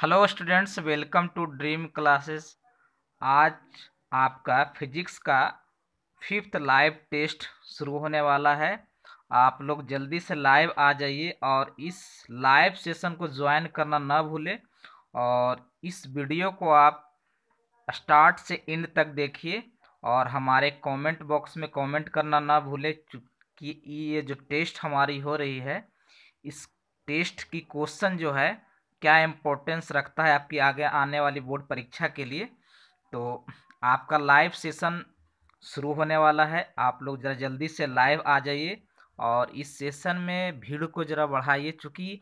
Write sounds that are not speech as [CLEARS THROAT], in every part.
hello students welcome to dream classes आज आपका physics का फिफ्थ लाइव टेस्ट शुरू होने वाला है आप लोग जल्दी से लाइव आ जाइए और इस लाइव सेशन को ज्वाइन करना ना भूलें और इस वीडियो को आप स्टार्ट से एंड तक देखिए और हमारे कमेंट बॉक्स में कमेंट करना ना भूलें कि ये जो टेस्ट हमारी हो रही है इस टेस्ट की क्वेश्चन जो है क्या इम्पोर्टेंस रखता है आपकी आगे आने वाली बोर्ड परीक्षा के लिए तो आपका लाइव सेशन शुरू होने वाला है आप लोग ज़रा जल्दी से लाइव आ जाइए और इस सेशन में भीड़ को ज़रा बढ़ाइए चूँकि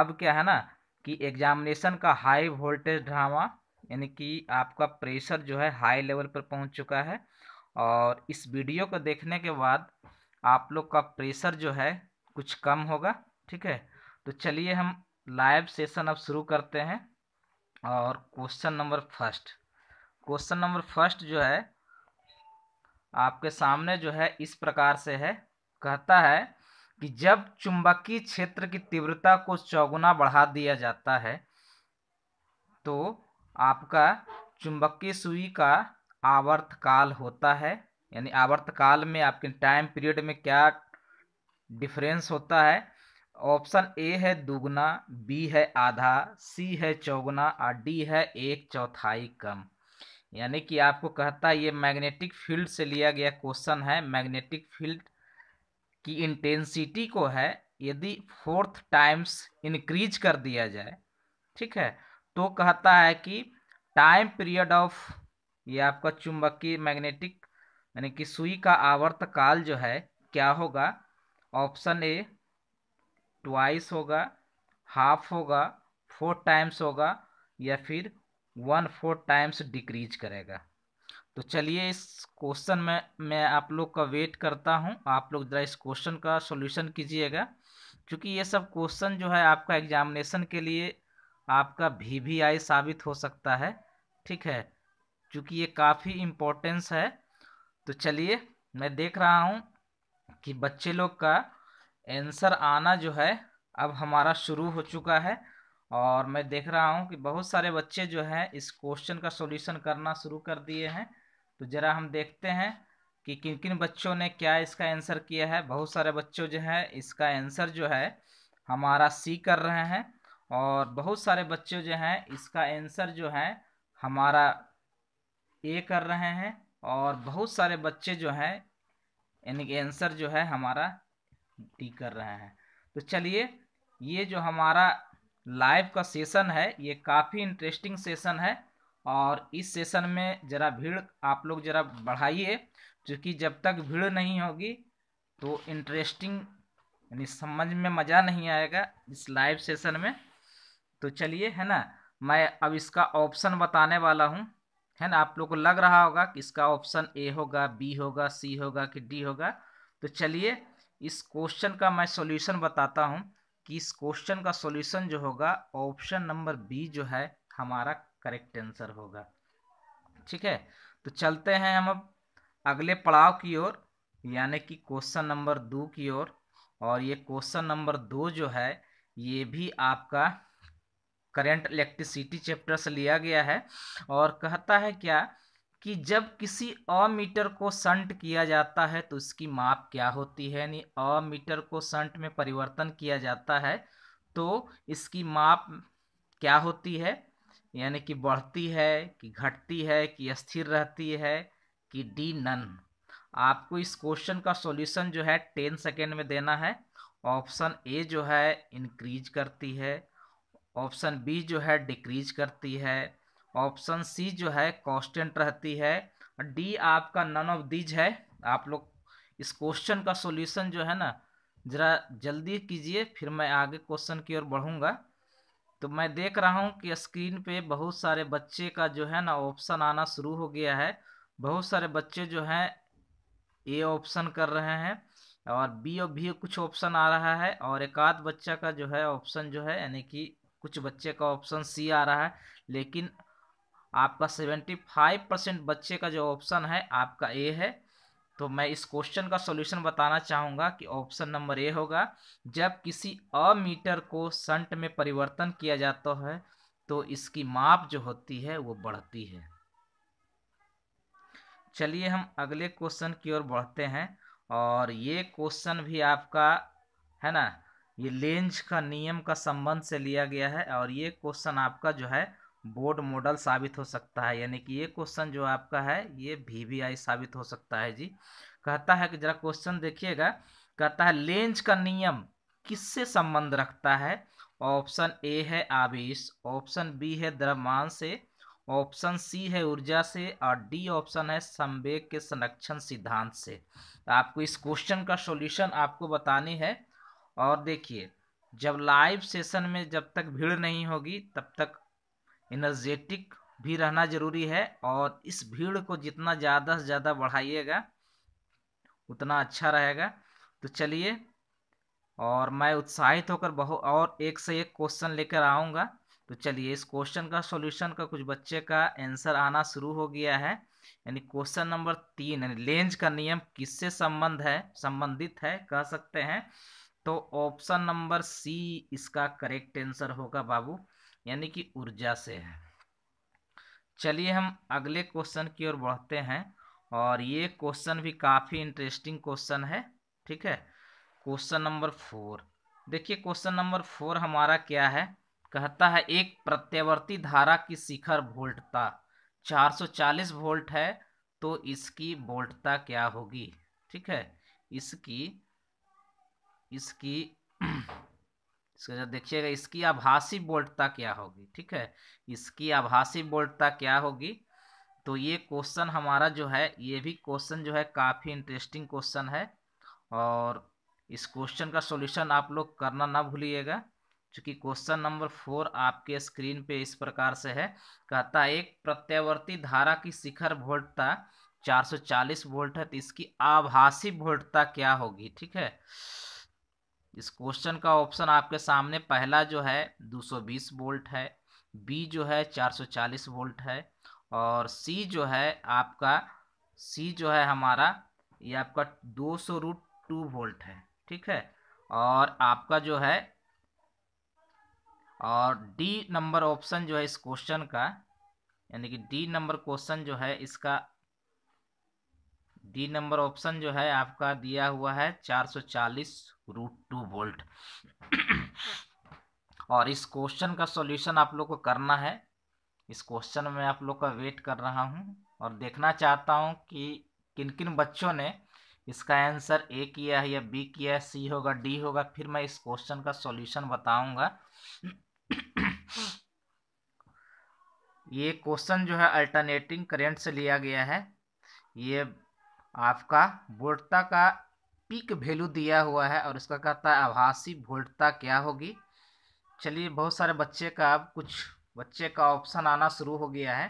अब क्या है ना कि एग्जामिनेशन का हाई वोल्टेज ड्रामा यानी कि आपका प्रेशर जो है हाई लेवल पर पहुंच चुका है और इस वीडियो को देखने के बाद आप लोग का प्रेशर जो है कुछ कम होगा ठीक है तो चलिए हम लाइव सेशन अब शुरू करते हैं और question number first question number first जो है आपके सामने जो है इस प्रकार से है कहता है कि जब चुंबकीय क्षेत्र की तीव्रता को चौगुना बढ़ा दिया जाता है तो आपका चुंबकीय सुई का आवर्तकाल होता है यानी आवर्तकाल में आपके टाइम पीरियड में क्या डिफरेंस होता है ऑप्शन ए है दुगना बी है आधा सी है चौगुना और डी है एक चौथाई कम यानी कि आपको कहता है ये मैग्नेटिक फील्ड से लिया गया क्वेश्चन है मैग्नेटिक फील्ड की इंटेंसिटी को है यदि फोर्थ टाइम्स इंक्रीज कर दिया जाए ठीक है तो कहता है कि टाइम पीरियड ऑफ ये आपका चुंबकीय मैग्नेटिक यानी कि सुई का आवर्तकाल जो है क्या होगा ऑप्शन ए ट्वाइस होगा हाफ होगा फोर टाइम्स होगा या फिर वन फोर टाइम्स डिक्रीज करेगा तो चलिए इस क्वेश्चन में मैं आप लोग का वेट करता हूँ आप लोग ज़रा इस क्वेश्चन का सॉल्यूशन कीजिएगा क्योंकि ये सब क्वेश्चन जो है आपका एग्जामिनेशन के लिए आपका भी भी आई साबित हो सकता है ठीक है क्योंकि ये काफ़ी इम्पोर्टेंस है तो चलिए मैं देख रहा हूँ कि बच्चे लोग का आंसर आना जो है अब हमारा शुरू हो चुका है और मैं देख रहा हूँ कि बहुत सारे बच्चे जो हैं इस क्वेश्चन का सॉल्यूशन करना शुरू कर दिए हैं तो ज़रा हम देखते हैं कि किन किन बच्चों ने क्या इसका आंसर किया है बहुत सारे बच्चों जो है इसका आंसर जो है हमारा सी कर रहे हैं और बहुत सारे बच्चे जो हैं इसका आंसर जो है हमारा ए कर रहे हैं और बहुत सारे बच्चे जो हैं यानी कि आंसर जो है हमारा डी कर रहे हैं तो चलिए ये जो हमारा लाइव का सेशन है ये काफ़ी इंटरेस्टिंग सेशन है और इस सेशन में ज़रा भीड़ आप लोग ज़रा बढ़ाइए क्योंकि जब तक भीड़ नहीं होगी तो इंटरेस्टिंग यानी समझ में मज़ा नहीं आएगा इस लाइव सेशन में तो चलिए है ना मैं अब इसका ऑप्शन बताने वाला हूँ है ना आप लोग को लग रहा होगा कि इसका ऑप्शन ए होगा बी होगा सी होगा कि डी होगा तो चलिए इस क्वेश्चन का मैं सॉल्यूशन बताता हूँ कि इस क्वेश्चन का सॉल्यूशन जो होगा ऑप्शन नंबर बी जो है हमारा करेक्ट आंसर होगा ठीक है तो चलते हैं हम अब अगले पड़ाव की ओर यानी कि क्वेश्चन नंबर दो की ओर और, और ये क्वेश्चन नंबर दो जो है ये भी आपका करंट इलेक्ट्रिसिटी चैप्टर से लिया गया है और कहता है क्या कि जब किसी अमीटर को संट किया जाता है तो उसकी माप क्या होती है यानी अमीटर को संट में परिवर्तन किया जाता है तो इसकी माप क्या होती है यानी कि बढ़ती है कि घटती है कि स्थिर रहती है कि डी नन आपको इस क्वेश्चन का सॉल्यूशन जो है टेन सेकेंड में देना है ऑप्शन ए जो है इंक्रीज करती है ऑप्शन बी जो है डिक्रीज करती है ऑप्शन सी जो है कांस्टेंट रहती है डी आपका नन ऑफ दीज है आप लोग इस क्वेश्चन का सॉल्यूशन जो है ना ज़रा जल्दी कीजिए फिर मैं आगे क्वेश्चन की ओर बढ़ूँगा तो मैं देख रहा हूँ कि स्क्रीन पे बहुत सारे बच्चे का जो है ना ऑप्शन आना शुरू हो गया है बहुत सारे बच्चे जो हैं ए ऑप्शन कर रहे हैं और बी और भी कुछ ऑप्शन आ रहा है और एक आध बच्चा का जो है ऑप्शन जो है यानी कि कुछ बच्चे का ऑप्शन सी आ रहा है लेकिन आपका सेवेंटी फाइव परसेंट बच्चे का जो ऑप्शन है आपका ए है तो मैं इस क्वेश्चन का सॉल्यूशन बताना चाहूँगा कि ऑप्शन नंबर ए होगा जब किसी अमीटर को संट में परिवर्तन किया जाता है तो इसकी माप जो होती है वो बढ़ती है चलिए हम अगले क्वेश्चन की ओर बढ़ते हैं और ये क्वेश्चन भी आपका है ना ये लेंज का नियम का संबंध से लिया गया है और ये क्वेश्चन आपका जो है बोर्ड मॉडल साबित हो सकता है यानी कि ये क्वेश्चन जो आपका है ये वी साबित हो सकता है जी कहता है कि जरा क्वेश्चन देखिएगा कहता है लेंज का नियम किससे संबंध रखता है ऑप्शन ए है आवेश ऑप्शन बी है द्रव्यमान से ऑप्शन सी है ऊर्जा से और डी ऑप्शन है संवेग के संरक्षण सिद्धांत से तो आपको इस क्वेश्चन का सॉल्यूशन आपको बतानी है और देखिए जब लाइव सेशन में जब तक भीड़ नहीं होगी तब तक एनर्जेटिक भी रहना ज़रूरी है और इस भीड़ को जितना ज़्यादा से ज़्यादा बढ़ाइएगा उतना अच्छा रहेगा तो चलिए और मैं उत्साहित होकर बहुत और एक से एक क्वेश्चन लेकर आऊँगा तो चलिए इस क्वेश्चन का सॉल्यूशन का कुछ बच्चे का आंसर आना शुरू हो गया है यानी क्वेश्चन नंबर तीन यानी लेंज का नियम किससे संबंध है संबंधित है कह सकते हैं तो ऑप्शन नंबर सी इसका करेक्ट आंसर होगा बाबू यानी कि ऊर्जा से है चलिए हम अगले क्वेश्चन की ओर बढ़ते हैं और ये क्वेश्चन भी काफ़ी इंटरेस्टिंग क्वेश्चन है ठीक है क्वेश्चन नंबर फोर देखिए क्वेश्चन नंबर फोर हमारा क्या है कहता है एक प्रत्यावर्ती धारा की शिखर वोल्टता 440 वोल्ट है तो इसकी वोल्टता क्या होगी ठीक है इसकी इसकी [CLEARS THROAT] इसके देखिएगा इसकी आभासी बोल्टता क्या होगी ठीक है इसकी आभासी बोल्टता क्या होगी तो ये क्वेश्चन हमारा जो है ये भी क्वेश्चन जो है काफ़ी इंटरेस्टिंग क्वेश्चन है और इस क्वेश्चन का सॉल्यूशन आप लोग करना ना भूलिएगा चूँकि क्वेश्चन नंबर फोर आपके स्क्रीन पे इस प्रकार से है कहता है एक प्रत्यावर्ती धारा की शिखर वोल्टता 440 वोल्ट है तो इसकी आभासी वोल्टता क्या होगी ठीक है इस क्वेश्चन का ऑप्शन आपके सामने पहला जो है 220 वोल्ट है बी जो है 440 वोल्ट है और सी जो है आपका सी जो है हमारा ये आपका दो रूट टू वोल्ट है ठीक है और आपका जो है और डी नंबर ऑप्शन जो है इस क्वेश्चन का यानी कि डी नंबर क्वेश्चन जो है इसका डी नंबर ऑप्शन जो है आपका दिया हुआ है 440 रूट टू वोल्ट और इस क्वेश्चन का सॉल्यूशन आप लोग को करना है इस क्वेश्चन में आप लोग का वेट कर रहा हूँ और देखना चाहता हूँ कि किन किन बच्चों ने इसका आंसर ए किया है या बी किया है सी होगा डी होगा फिर मैं इस क्वेश्चन का सॉल्यूशन बताऊंगा [COUGHS] ये क्वेश्चन जो है अल्टरनेटिंग करंट से लिया गया है ये आपका बोर्डता का पीक वैल्यू दिया हुआ है और इसका कहता है आभासी वोल्टता क्या होगी चलिए बहुत सारे बच्चे का अब कुछ बच्चे का ऑप्शन आना शुरू हो गया है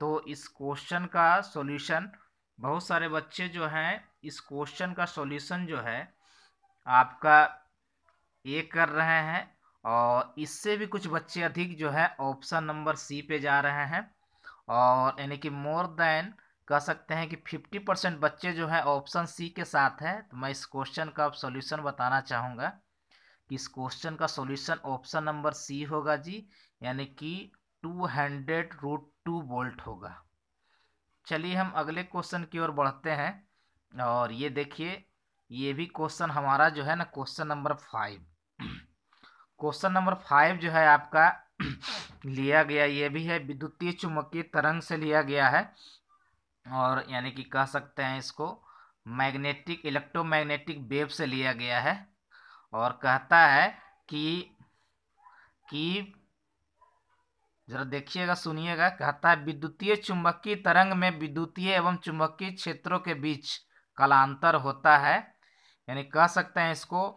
तो इस क्वेश्चन का सॉल्यूशन बहुत सारे बच्चे जो हैं इस क्वेश्चन का सॉल्यूशन जो है आपका ए कर रहे हैं और इससे भी कुछ बच्चे अधिक जो है ऑप्शन नंबर सी पे जा रहे हैं और यानी कि मोर देन कह सकते हैं कि 50 परसेंट बच्चे जो है ऑप्शन सी के साथ हैं तो मैं इस क्वेश्चन का अब सॉल्यूशन बताना चाहूँगा कि इस क्वेश्चन का सॉल्यूशन ऑप्शन नंबर सी होगा जी यानी कि two hundred root two volt होगा चलिए हम अगले क्वेश्चन की ओर बढ़ते हैं और ये देखिए ये भी क्वेश्चन हमारा जो है ना question number five question number five जो है आपका [CLEARS THROAT] लिया गया ये भी है विद्युतीय चुम्बकीय तरंग से लिया गया है और यानी कि कह सकते हैं इसको मैग्नेटिक इलेक्ट्रोमैग्नेटिक वेव से लिया गया है और कहता है कि कि जरा देखिएगा सुनिएगा कहता है विद्युतीय चुंबकीय तरंग में विद्युतीय एवं चुंबकीय क्षेत्रों के बीच कलांतर होता है यानी कह सकते हैं इसको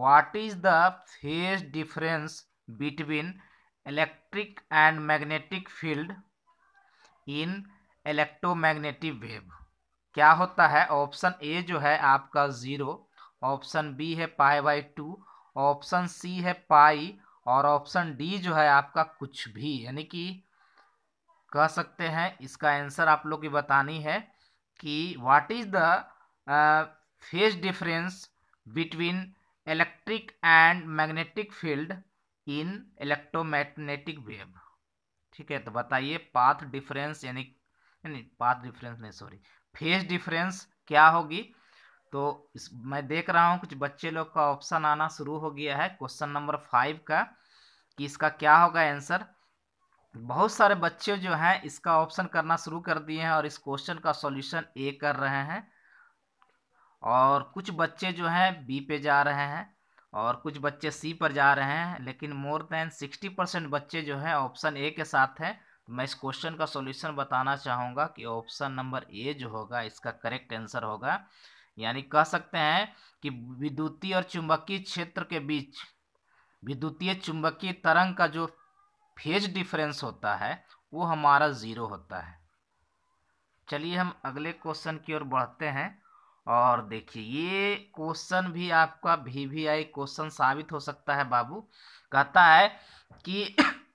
what is the phase difference between electric and magnetic field in electromagnetic wave क्या होता है ऑप्शन ए जो है आपका ज़ीरो ऑप्शन बी है pi by two option C है पाई और ऑप्शन डी जो है आपका कुछ भी यानी कि कह सकते हैं इसका आंसर आप लोग की बतानी है कि what is the phase difference between electric and magnetic field in electromagnetic wave ठीक है तो बताइए पाथ डिफरेंस यानी नहीं पाथ डिफरेंस नहीं सॉरी फेज डिफरेंस क्या होगी तो इस मैं देख रहा हूँ कुछ बच्चे लोग का ऑप्शन आना शुरू हो गया है क्वेश्चन नंबर फाइव का कि इसका क्या होगा आंसर बहुत सारे बच्चे जो हैं इसका ऑप्शन करना शुरू कर दिए हैं और इस क्वेश्चन का सॉल्यूशन ए कर रहे हैं और कुछ बच्चे जो हैं बी पे जा रहे हैं और कुछ बच्चे सी पर जा रहे हैं लेकिन मोर देन सिक्सटी परसेंट बच्चे जो हैं ऑप्शन ए के साथ हैं मैं इस क्वेश्चन का सॉल्यूशन बताना चाहूँगा कि ऑप्शन नंबर ए जो होगा इसका करेक्ट आंसर होगा यानी कह सकते हैं कि विद्युतीय और चुंबकीय क्षेत्र के बीच विद्युतीय चुंबकीय तरंग का जो फेज डिफरेंस होता है वो हमारा ज़ीरो होता है चलिए हम अगले क्वेश्चन की ओर बढ़ते हैं और देखिए ये क्वेश्चन भी आपका वी वी आई क्वेश्चन साबित हो सकता है बाबू कहता है कि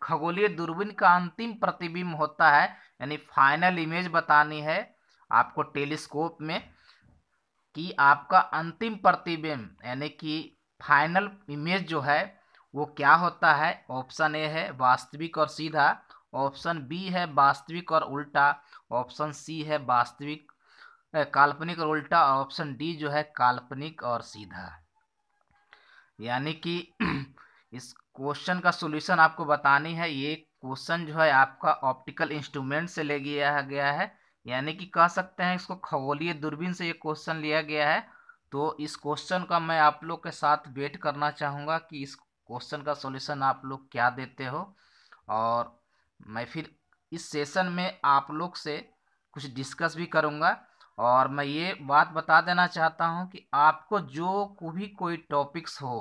खगोलीय दूरबीन का अंतिम प्रतिबिंब होता है यानी फाइनल इमेज बतानी है आपको टेलीस्कोप में कि आपका अंतिम प्रतिबिंब यानी कि फाइनल इमेज जो है वो क्या होता है ऑप्शन ए है वास्तविक और सीधा ऑप्शन बी है वास्तविक और उल्टा ऑप्शन सी है वास्तविक काल्पनिक और उल्टा ऑप्शन डी जो है काल्पनिक और सीधा यानी कि [CLEARS THROAT] इस क्वेश्चन का सोल्यूशन आपको बतानी है ये क्वेश्चन जो है आपका ऑप्टिकल इंस्ट्रूमेंट से ले गया गया है यानी कि कह सकते हैं इसको खगोलीय दूरबीन से ये क्वेश्चन लिया गया है तो इस क्वेश्चन का मैं आप लोग के साथ वेट करना चाहूँगा कि इस क्वेश्चन का सोल्यूशन आप लोग क्या देते हो और मैं फिर इस सेशन में आप लोग से कुछ डिस्कस भी करूँगा और मैं ये बात बता देना चाहता हूँ कि आपको जो भी कोई टॉपिक्स हो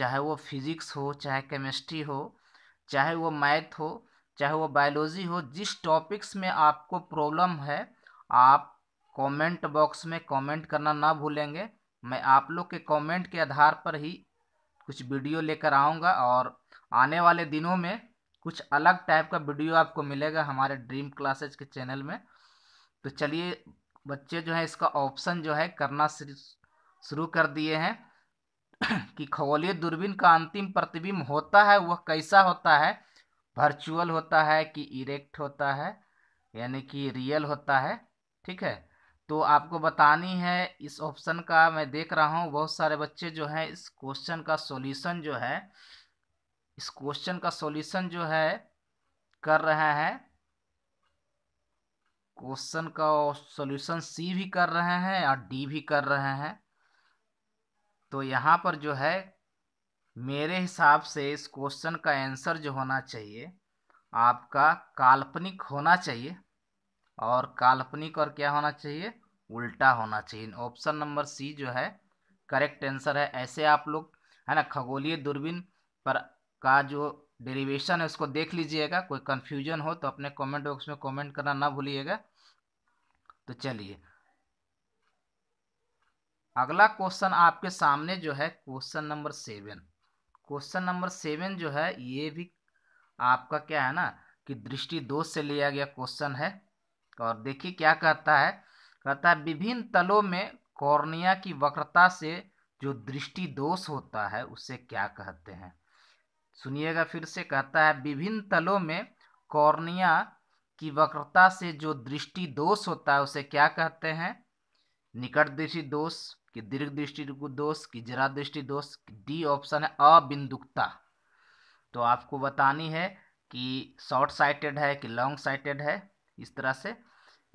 चाहे वो फिज़िक्स हो चाहे केमिस्ट्री हो चाहे वो मैथ हो चाहे वो बायोलॉजी हो जिस टॉपिक्स में आपको प्रॉब्लम है आप कमेंट बॉक्स में कमेंट करना ना भूलेंगे मैं आप लोग के कमेंट के आधार पर ही कुछ वीडियो लेकर आऊँगा और आने वाले दिनों में कुछ अलग टाइप का वीडियो आपको मिलेगा हमारे ड्रीम क्लासेज के चैनल में तो चलिए बच्चे जो है इसका ऑप्शन जो है करना शुरू कर दिए हैं कि खगोलीय दूरबीन का अंतिम प्रतिबिंब होता है वह कैसा होता है वर्चुअल होता है कि इरेक्ट होता है यानी कि रियल होता है ठीक है तो आपको बतानी है इस ऑप्शन का मैं देख रहा हूँ बहुत सारे बच्चे जो हैं इस क्वेश्चन का सॉल्यूशन जो है इस क्वेश्चन का सॉल्यूशन जो है कर रहे हैं क्वेश्चन का सॉल्यूशन सी भी कर रहे हैं और डी भी कर रहे हैं तो यहाँ पर जो है मेरे हिसाब से इस क्वेश्चन का आंसर जो होना चाहिए आपका काल्पनिक होना चाहिए और काल्पनिक और क्या होना चाहिए उल्टा होना चाहिए ऑप्शन नंबर सी जो है करेक्ट आंसर है ऐसे आप लोग है ना खगोलीय दूरबीन पर का जो डेरिवेशन है उसको देख लीजिएगा कोई कन्फ्यूजन हो तो अपने कमेंट बॉक्स में कमेंट करना ना भूलिएगा तो चलिए अगला क्वेश्चन आपके सामने जो है question number seven question number seven जो है ये भी आपका क्या है ना कि दृष्टि दोष से लिया गया क्वेश्चन है और देखिए क्या कहता है कहता है विभिन्न तलों में कॉर्निया की वक्रता से जो दृष्टि दोष होता है उसे क्या कहते हैं सुनिएगा फिर से कहता है विभिन्न तलों में कॉर्निया की वक्रता से जो दृष्टि दोष होता है उसे क्या कहते हैं निकट दृष्टि दोष कि दीर्घ दृष्टि दोष कि जरा दृष्टि दोष डी ऑप्शन है अबिंदुकता तो आपको बतानी है कि शॉर्ट साइटेड है कि लॉन्ग साइटेड है इस तरह से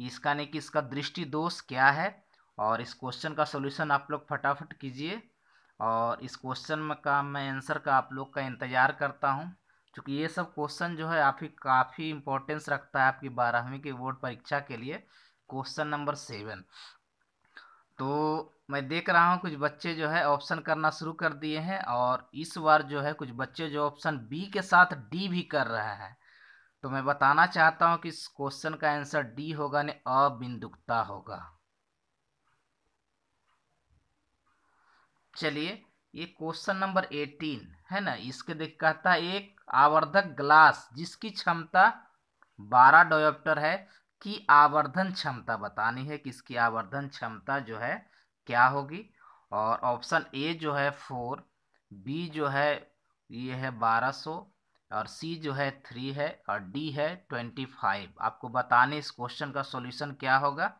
इसका नहीं कि इसका दृष्टि दोष क्या है और इस क्वेश्चन का सोल्यूशन आप लोग फटाफट कीजिए और इस क्वेश्चन में का मैं आंसर का आप लोग का इंतज़ार करता हूँ क्योंकि ये सब क्वेश्चन जो है आप ही काफ़ी इंपॉर्टेंस रखता है आपकी बारहवीं की बोर्ड परीक्षा के लिए क्वेश्चन नंबर सेवन तो मैं देख रहा हूँ कुछ बच्चे जो है ऑप्शन करना शुरू कर दिए हैं और इस बार जो है कुछ बच्चे जो ऑप्शन बी के साथ डी भी कर रहे हैं तो मैं बताना चाहता हूँ कि इस क्वेश्चन का आंसर डी होगा ने अबिंदुकता होगा चलिए ये क्वेश्चन नंबर एटीन है ना इसके देख कहता है एक आवर्धक ग्लास जिसकी क्षमता बारह डोयोप्टर है की आवर्धन क्षमता बतानी है कि इसकी आवर्धन क्षमता जो है क्या होगी और ऑप्शन ए जो है फोर बी जो है ये है बारह सौ और सी जो है थ्री है और डी है ट्वेंटी फाइव आपको बताने इस क्वेश्चन का सॉल्यूशन क्या होगा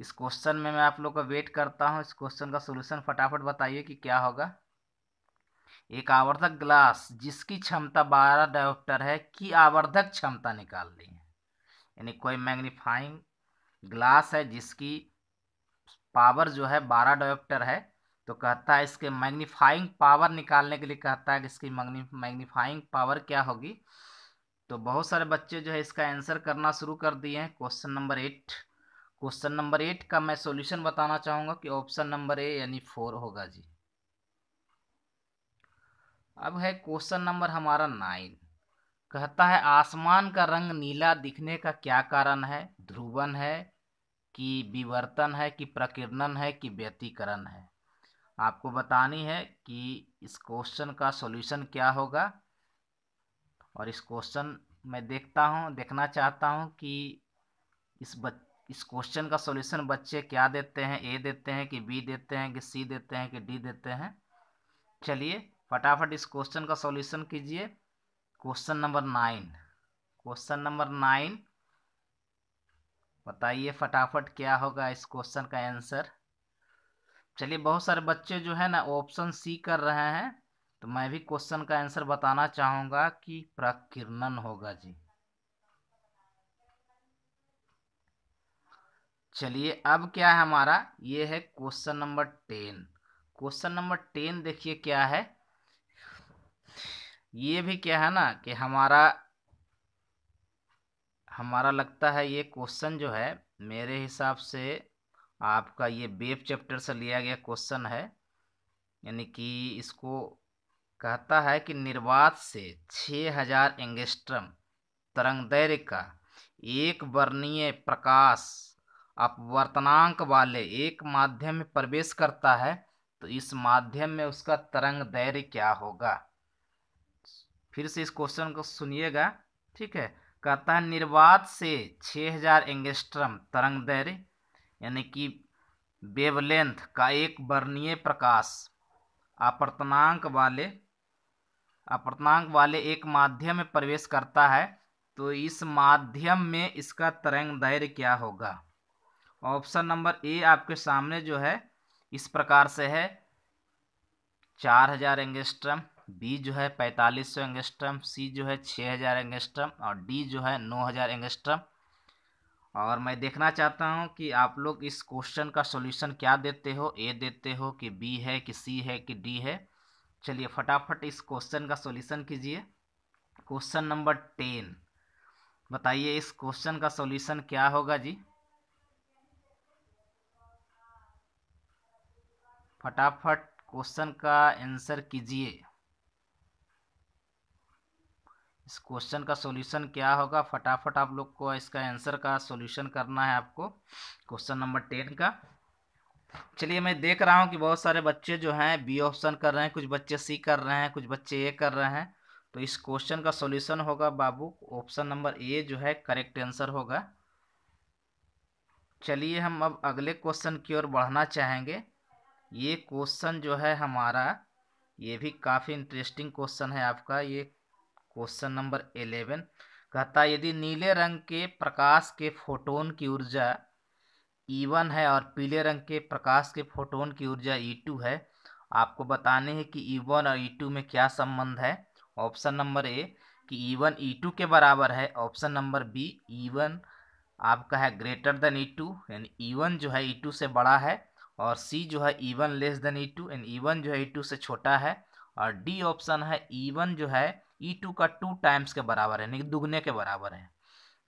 इस क्वेश्चन में मैं आप लोग का वेट करता हूँ इस क्वेश्चन का सॉल्यूशन फटाफट बताइए कि क्या होगा एक आवर्धक ग्लास जिसकी क्षमता बारह डायोप्टर है की आवर्धक क्षमता निकाल रही है यानी कोई मैग्नीफाइंग ग्लास है जिसकी पावर जो है बारह डॉक्टर है तो कहता है इसके मैग्नीफाइंग पावर निकालने के लिए कहता है कि इसकी मैग्नीफाइंग पावर क्या होगी तो बहुत सारे बच्चे जो है इसका आंसर करना शुरू कर दिए हैं question number eight question number eight का मैं सॉल्यूशन बताना चाहूँगा कि ऑप्शन नंबर ए यानी फोर होगा जी अब है क्वेश्चन नंबर हमारा नाइन कहता है आसमान का रंग नीला दिखने का क्या कारण है ध्रुवन है कि विवर्तन है कि प्रकीर्णन है कि व्यतीकरण है आपको बतानी है कि इस क्वेश्चन का सॉल्यूशन क्या होगा और इस क्वेश्चन मैं देखता हूँ देखना चाहता हूँ कि इस बच इस क्वेश्चन का सॉल्यूशन बच्चे क्या देते हैं ए देते हैं कि बी देते हैं कि सी देते हैं कि डी देते हैं चलिए फटाफट इस क्वेश्चन का सॉल्यूशन कीजिए question number nine question number nine बताइए फटाफट क्या होगा इस क्वेश्चन का आंसर चलिए बहुत सारे बच्चे जो है ना ऑप्शन सी कर रहे हैं तो मैं भी क्वेश्चन का आंसर बताना चाहूंगा कि प्रकीर्णन होगा जी चलिए अब क्या है हमारा ये है question number ten question number ten देखिए क्या है ये भी क्या है ना कि हमारा हमारा लगता है ये क्वेश्चन जो है मेरे हिसाब से आपका ये बेब चैप्टर से लिया गया क्वेश्चन है यानी कि इसको कहता है कि निर्वात से 6000 हजार एंगेस्ट्रम तरंग दैर्य का एक वर्णीय प्रकाश अपवर्तनांक वाले एक माध्यम में प्रवेश करता है तो इस माध्यम में उसका तरंग दैर्य क्या होगा फिर से इस क्वेश्चन को सुनिएगा ठीक है कतः निर्वात से 6000 हज़ार एंगेस्ट्रम तरंग दैर्य यानी कि वेवलेंथ का एक वर्णीय प्रकाश अपर्तनांक वाले अपर्तनांक वाले एक माध्यम में प्रवेश करता है तो इस माध्यम में इसका तरंग दैर्य क्या होगा ऑप्शन नंबर ए आपके सामने जो है इस प्रकार से है चार हज़ार एंगेस्ट्रम बी जो है पैंतालीस सौ एंगस्ट्रम सी जो है छः हज़ार एंगस्ट्रम और डी जो है नौ हज़ार एंगस्ट्रम और मैं देखना चाहता हूँ कि आप लोग इस क्वेश्चन का सॉल्यूशन क्या देते हो ए देते हो कि बी है कि सी है कि डी है चलिए फटाफट इस क्वेश्चन का सॉल्यूशन कीजिए क्वेश्चन नंबर टेन बताइए इस क्वेश्चन का सॉल्यूशन क्या होगा जी फटाफट क्वेश्चन का आंसर कीजिए इस क्वेश्चन का सॉल्यूशन क्या होगा फटाफट आप लोग को इसका आंसर का सॉल्यूशन करना है आपको क्वेश्चन नंबर टेन का चलिए मैं देख रहा हूँ कि बहुत सारे बच्चे जो हैं बी ऑप्शन कर रहे हैं कुछ बच्चे सी कर रहे हैं कुछ बच्चे ए कर रहे हैं तो इस क्वेश्चन का सॉल्यूशन होगा बाबू ऑप्शन नंबर ए जो है करेक्ट आंसर होगा चलिए हम अब अगले क्वेश्चन की ओर बढ़ना चाहेंगे ये क्वेश्चन जो है हमारा ये भी काफ़ी इंटरेस्टिंग क्वेश्चन है आपका ये क्वेश्चन नंबर एलेवन कहता है यदि नीले रंग के प्रकाश के फोटोन की ऊर्जा ई e वन है और पीले रंग के प्रकाश के फोटोन की ऊर्जा ई e टू है आपको बताने हैं कि ई e वन और ई टू में क्या संबंध है ऑप्शन नंबर ए कि ई वन ई टू के बराबर है option number B E one आपका है ग्रेटर देन ई टू यानी ई वन जो है ई टू से बड़ा है और सी जो है E one less than E two and E one जो है ई टू से छोटा है और डी ऑप्शन है ई e वन जो है ई e टू का टू टाइम्स के बराबर है यानी दुगने के बराबर है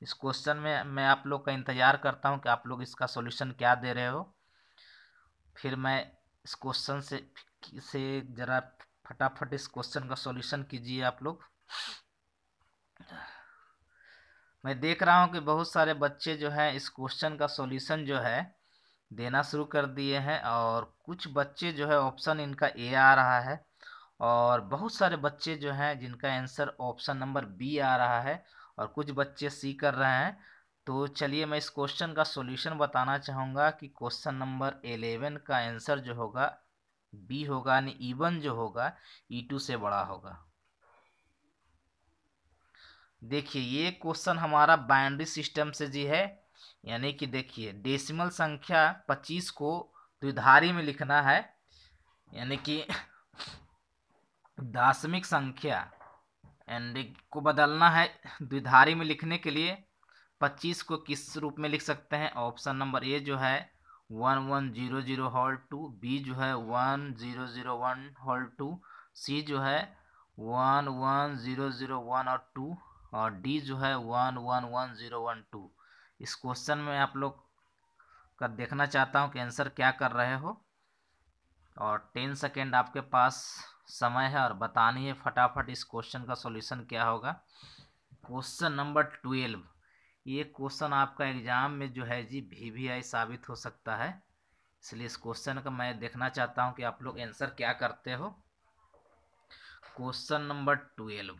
इस क्वेश्चन में मैं आप लोग का इंतज़ार करता हूँ कि आप लोग इसका सॉल्यूशन क्या दे रहे हो फिर मैं इस क्वेश्चन से से ज़रा फटाफट इस क्वेश्चन का सॉल्यूशन कीजिए आप लोग मैं देख रहा हूँ कि बहुत सारे बच्चे जो हैं इस क्वेश्चन का सॉल्यूशन जो है देना शुरू कर दिए हैं और कुछ बच्चे जो है ऑप्शन इनका ए आ रहा है और बहुत सारे बच्चे जो हैं जिनका आंसर ऑप्शन नंबर बी आ रहा है और कुछ बच्चे सी कर रहे हैं तो चलिए मैं इस क्वेश्चन का सॉल्यूशन बताना चाहूँगा कि क्वेश्चन नंबर एलेवन का आंसर जो होगा बी होगा यानी ई वन जो होगा ई टू से बड़ा होगा देखिए ये क्वेश्चन हमारा बाइनरी सिस्टम से जी है यानी कि देखिए डेसिमल संख्या पच्चीस को द्विधारी में लिखना है यानी कि दशमिक संख्या एंड को बदलना है द्विधारी में लिखने के लिए पच्चीस को किस रूप में लिख सकते हैं ऑप्शन नंबर ए जो है one one zero zero whole two B जो है one zero zero one whole two C जो है one one zero zero one और टू और डी जो है one one one zero one two इस क्वेश्चन में आप लोग का देखना चाहता हूँ कि आंसर क्या कर रहे हो और टेन सेकेंड आपके पास समय है और बतानी है फटाफट इस क्वेश्चन का सॉल्यूशन क्या होगा क्वेश्चन नंबर ट्वेल्व ये क्वेश्चन आपका एग्ज़ाम में जो है जी भी भी आई साबित हो सकता है इसलिए इस क्वेश्चन का मैं देखना चाहता हूँ कि आप लोग आंसर क्या करते हो question number twelve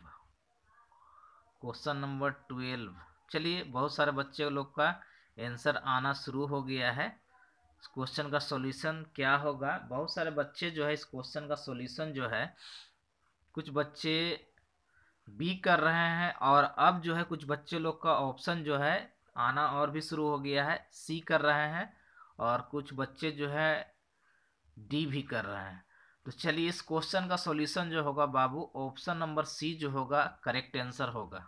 question number twelve चलिए बहुत सारे बच्चे लोग का आंसर आना शुरू हो गया है इस क्वेश्चन का सॉल्यूशन क्या होगा बहुत सारे बच्चे जो है इस क्वेश्चन का सॉल्यूशन जो है कुछ बच्चे बी कर रहे हैं और अब जो है कुछ बच्चे लोग का ऑप्शन जो है आना और भी शुरू हो गया है सी कर रहे हैं और कुछ बच्चे जो है डी भी कर रहे हैं तो चलिए इस क्वेश्चन का सॉल्यूशन जो होगा बाबू ऑप्शन नंबर सी जो होगा करेक्ट आंसर होगा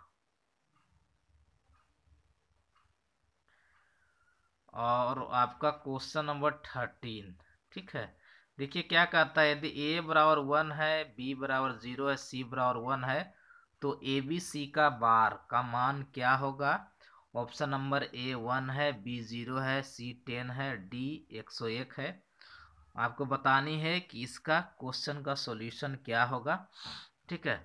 और आपका क्वेश्चन नंबर थर्टीन ठीक है देखिए क्या कहता है यदि ए बराबर वन है बी बराबर जीरो है सी बराबर वन है तो ए बी सी का बार का मान क्या होगा ऑप्शन नंबर ए वन है बी जीरो है सी टेन है डी एक सौ एक है आपको बतानी है कि इसका क्वेश्चन का सॉल्यूशन क्या होगा ठीक है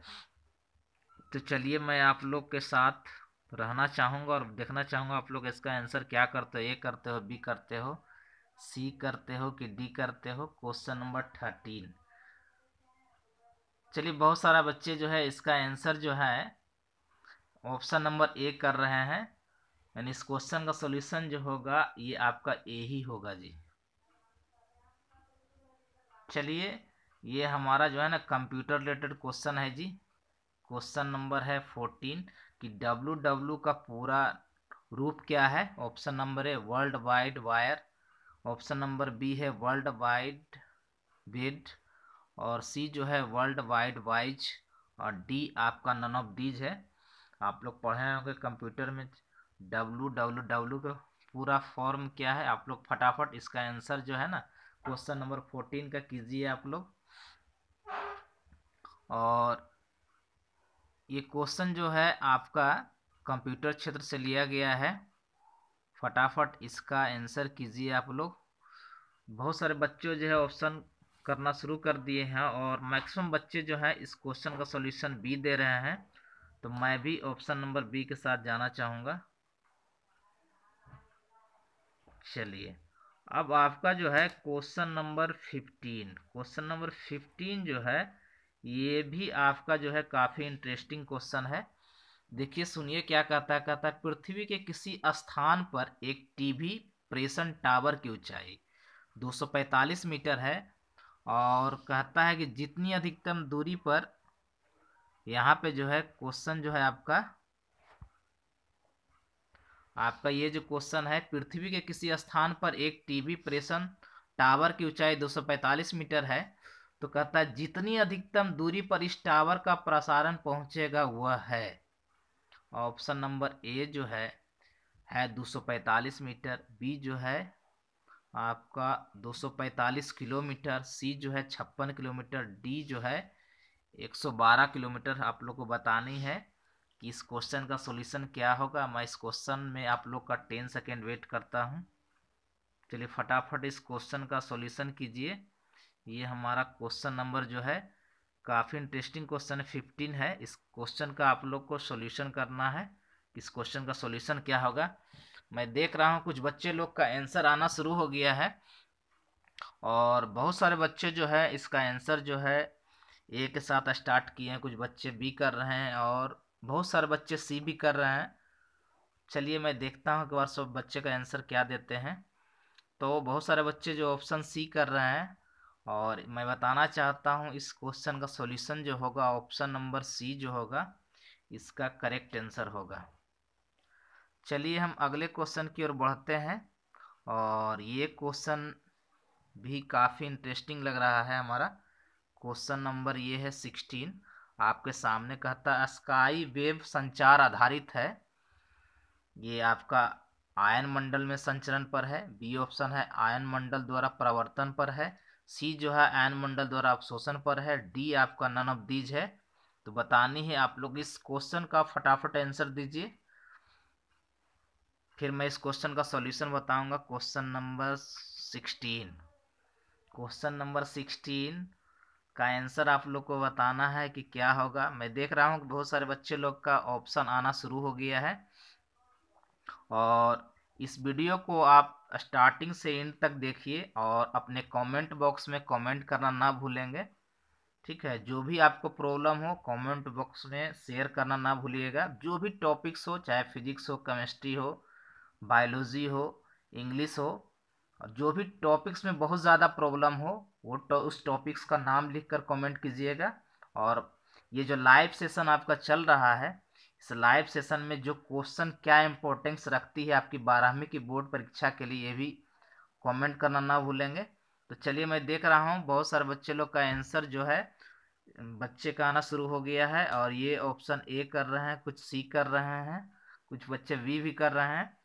तो चलिए मैं आप लोग के साथ रहना चाहूँगा और देखना चाहूँगा आप लोग इसका आंसर क्या करते हो ए करते हो बी करते हो सी करते हो कि डी करते हो क्वेश्चन नंबर थर्टीन चलिए बहुत सारा बच्चे जो है इसका आंसर जो है ऑप्शन नंबर ए कर रहे हैं यानी इस क्वेश्चन का सॉल्यूशन जो होगा ये आपका ए ही होगा जी चलिए ये हमारा जो है ना कंप्यूटर रिलेटेड क्वेश्चन है जी क्वेश्चन नंबर है फोर्टीन कि डब्लू डब्लू का पूरा रूप क्या है option number A world wide wire option number B है वर्ल्ड वाइड वेड और सी जो है वर्ल्ड वाइड वाइज और डी आपका नन ऑफ डीज है आप लोग पढ़े होंगे कंप्यूटर में डब्लू डब्लू डब्लू का पूरा फॉर्म क्या है आप लोग फटाफट इसका आंसर जो है ना क्वेश्चन नंबर फोर्टीन का कीजिए आप लोग और ये क्वेश्चन जो है आपका कंप्यूटर क्षेत्र से लिया गया है फटाफट इसका आंसर कीजिए आप लोग बहुत सारे बच्चों जो है ऑप्शन करना शुरू कर दिए हैं और मैक्सिमम बच्चे जो हैं इस क्वेश्चन का सॉल्यूशन बी दे रहे हैं तो मैं भी ऑप्शन नंबर बी के साथ जाना चाहूँगा चलिए अब आपका जो है question number fifteen question number fifteen जो है ये भी आपका जो है काफ़ी इंटरेस्टिंग क्वेश्चन है देखिए सुनिए क्या कहता है कहता है पृथ्वी के किसी स्थान पर एक टीवी प्रेषण टावर की ऊंचाई 245 मीटर है और कहता है कि जितनी अधिकतम दूरी पर यहाँ पे जो है क्वेश्चन जो है आपका आपका ये जो क्वेश्चन है पृथ्वी के किसी स्थान पर एक टीवी प्रेषण टावर की ऊंचाई 245 मीटर है तो कहता है जितनी अधिकतम दूरी पर इस टावर का प्रसारण पहुंचेगा वह है ऑप्शन नंबर ए जो है है 245 मीटर बी जो है आपका 245 किलोमीटर सी जो है छप्पन किलोमीटर डी जो है 112 किलोमीटर आप लोग को बतानी है कि इस क्वेश्चन का सॉल्यूशन क्या होगा मैं इस क्वेश्चन में आप लोग का टेन सेकेंड वेट करता हूँ चलिए फटाफट इस क्वेश्चन का सॉल्यूशन कीजिए ये हमारा क्वेश्चन नंबर जो है काफ़ी इंटरेस्टिंग क्वेश्चन फिफ्टीन है इस क्वेश्चन का आप लोग को सॉल्यूशन करना है इस क्वेश्चन का सॉल्यूशन क्या होगा मैं देख रहा हूँ कुछ बच्चे लोग का आंसर आना शुरू हो गया है और बहुत सारे बच्चे जो है इसका आंसर जो है ए के साथ स्टार्ट किए हैं कुछ बच्चे बी कर रहे हैं और बहुत सारे बच्चे सी भी कर रहे हैं चलिए मैं देखता हूँ एक बार सब बच्चे का आंसर क्या देते हैं तो बहुत सारे बच्चे जो ऑप्शन सी कर रहे हैं और मैं बताना चाहता हूँ इस क्वेश्चन का सॉल्यूशन जो होगा ऑप्शन नंबर सी जो होगा इसका करेक्ट आंसर होगा चलिए हम अगले क्वेश्चन की ओर बढ़ते हैं और ये क्वेश्चन भी काफ़ी इंटरेस्टिंग लग रहा है हमारा क्वेश्चन नंबर ये है सिक्सटीन आपके सामने कहता है स्काई वेव संचार आधारित है ये आपका आयन मंडल में संचरण पर है बी ऑप्शन है आयन मंडल द्वारा प्रवर्तन पर है सी जो है आयन मंडल द्वारा अवशोषण पर है डी आपका नन ऑफ दीज है तो बतानी है आप लोग इस क्वेश्चन का फटाफट आंसर दीजिए फिर मैं इस क्वेश्चन का सॉल्यूशन बताऊंगा question number sixteen question number sixteen का आंसर आप लोग को बताना है कि क्या होगा मैं देख रहा हूँ बहुत सारे बच्चे लोग का ऑप्शन आना शुरू हो गया है और इस वीडियो को आप स्टार्टिंग से एंड तक देखिए और अपने कमेंट बॉक्स में कमेंट करना ना भूलेंगे ठीक है जो भी आपको प्रॉब्लम हो कमेंट बॉक्स में शेयर करना ना भूलिएगा जो भी टॉपिक्स हो चाहे फिजिक्स हो केमिस्ट्री हो बायोलॉजी हो इंग्लिश हो जो भी टॉपिक्स में बहुत ज़्यादा प्रॉब्लम हो वो तो, उस टॉपिक्स का नाम लिख कर कॉमेंट कीजिएगा और ये जो लाइव सेशन आपका चल रहा है इस लाइव सेशन में जो क्वेश्चन क्या इम्पोर्टेंस रखती है आपकी बारहवीं की बोर्ड परीक्षा के लिए ये भी कमेंट करना ना भूलेंगे तो चलिए मैं देख रहा हूँ बहुत सारे बच्चे लोग का आंसर जो है बच्चे का आना शुरू हो गया है और ये ऑप्शन ए कर रहे हैं कुछ सी कर रहे हैं कुछ बच्चे वी भी कर रहे हैं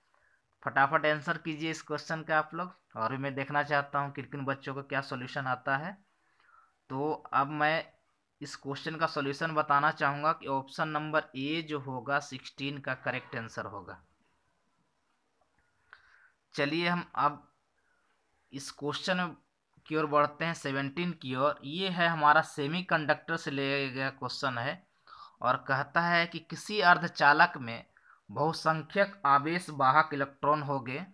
फटाफट आंसर कीजिए इस क्वेश्चन का आप लोग और भी मैं देखना चाहता हूँ किन किन बच्चों को क्या सोल्यूशन आता है तो अब मैं इस क्वेश्चन का सॉल्यूशन बताना चाहूँगा कि ऑप्शन नंबर ए जो होगा सिक्सटीन का करेक्ट आंसर होगा चलिए हम अब इस क्वेश्चन की ओर बढ़ते हैं सेवनटीन की ओर ये है हमारा सेमीकंडक्टर से ले गया क्वेश्चन है और कहता है कि किसी अर्धचालक में बहुसंख्यक आवेश वाहक इलेक्ट्रॉन हो गए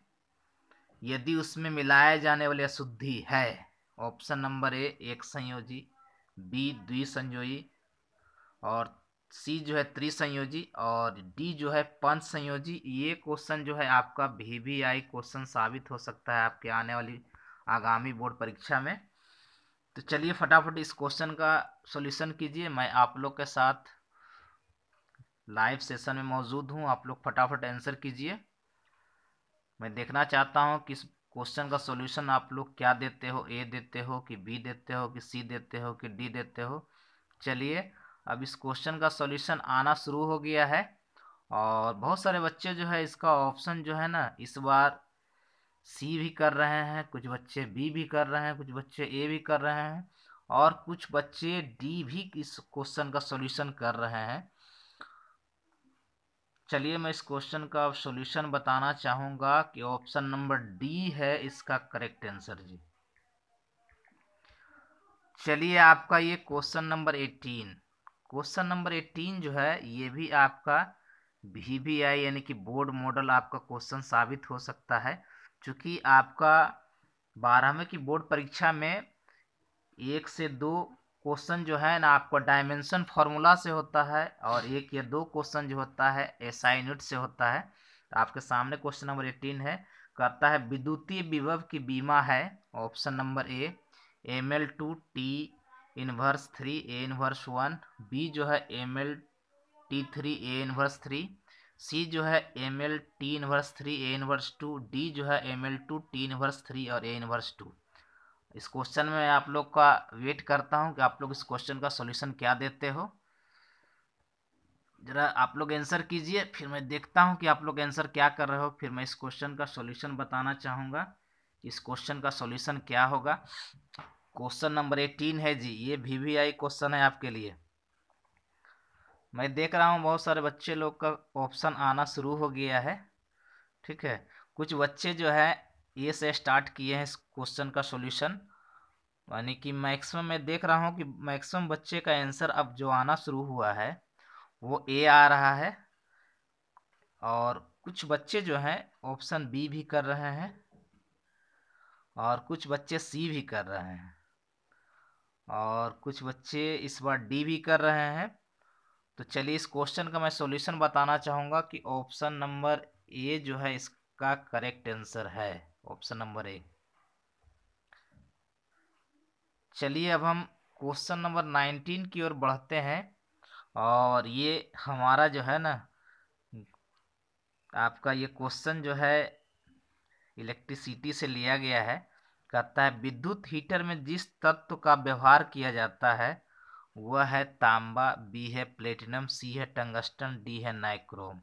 यदि उसमें मिलाए जाने वाली अशुद्धि है ऑप्शन नंबर ए एक संयोजी बी द्विसंयोजी और सी जो है त्रिसंयोजी और डी जो है पंच संयोजी ये क्वेश्चन जो है आपका वी वी आई क्वेश्चन साबित हो सकता है आपके आने वाली आगामी बोर्ड परीक्षा में तो चलिए फटाफट इस क्वेश्चन का सॉल्यूशन कीजिए मैं आप लोग के साथ लाइव सेशन में मौजूद हूँ आप लोग फटाफट आंसर कीजिए मैं देखना चाहता हूँ किस क्वेश्चन का सॉल्यूशन आप लोग क्या देते हो ए देते हो कि बी देते हो कि सी देते हो कि डी देते हो चलिए अब इस क्वेश्चन का सॉल्यूशन आना शुरू हो गया है और बहुत सारे बच्चे जो है इसका ऑप्शन जो है ना इस बार सी भी कर रहे हैं कुछ बच्चे बी भी कर रहे हैं कुछ बच्चे ए भी कर रहे हैं और कुछ बच्चे डी भी इस क्वेश्चन का सॉल्यूशन कर रहे हैं चलिए मैं इस क्वेश्चन का सोल्यूशन बताना चाहूँगा कि ऑप्शन नंबर डी है इसका करेक्ट आंसर जी चलिए आपका ये question number eighteen question number eighteen जो है ये भी आपका वी वी आई यानी कि बोर्ड मॉडल आपका क्वेश्चन साबित हो सकता है चूँकि आपका बारहवीं की बोर्ड परीक्षा में एक से दो क्वेश्चन जो है ना आपको डायमेंशन फार्मूला से होता है और एक या दो क्वेश्चन जो होता है एसाइनिट यूनिट से होता है तो आपके सामने क्वेश्चन नंबर एटीन है करता है विद्युतीय विभव की बीमा है option number A M L two T inverse three A inverse one B जो है M L T three A inverse three C जो है M L T inverse three A inverse two D जो है M L two T inverse three और A inverse two इस question में मैं आप लोग का वेट करता हूँ कि आप लोग इस क्वेश्चन का सॉल्यूशन क्या देते हो ज़रा आप लोग आंसर कीजिए फिर मैं देखता हूँ कि आप लोग आंसर क्या कर रहे हो फिर मैं इस क्वेश्चन का सॉल्यूशन बताना चाहूँगा इस क्वेश्चन का सॉल्यूशन क्या होगा क्वेश्चन नंबर एटीन है जी ये वी वी आई क्वेश्चन है आपके लिए मैं देख रहा हूँ बहुत सारे बच्चे लोग का ऑप्शन आना शुरू हो गया है ठीक है कुछ बच्चे जो है ए से स्टार्ट किए हैं इस क्वेश्चन का सॉल्यूशन यानी कि मैक्सिमम मैं देख रहा हूँ कि मैक्सिमम बच्चे का आंसर अब जो आना शुरू हुआ है वो ए आ रहा है और कुछ बच्चे जो हैं ऑप्शन बी भी कर रहे हैं और कुछ बच्चे सी भी कर रहे हैं और कुछ बच्चे इस बार डी भी कर रहे हैं तो चलिए इस क्वेश्चन का मैं सॉल्यूशन बताना चाहूँगा कि ऑप्शन नंबर ए जो है इसका करेक्ट आंसर है ऑप्शन नंबर ए चलिए अब हम क्वेश्चन नंबर नाइनटीन की ओर बढ़ते हैं और ये हमारा जो है ना आपका ये क्वेश्चन जो है इलेक्ट्रिसिटी से लिया गया है कहता है विद्युत हीटर में जिस तत्व का व्यवहार किया जाता है वह है तांबा बी है प्लेटिनम सी है टंगस्टन डी है नाइक्रोम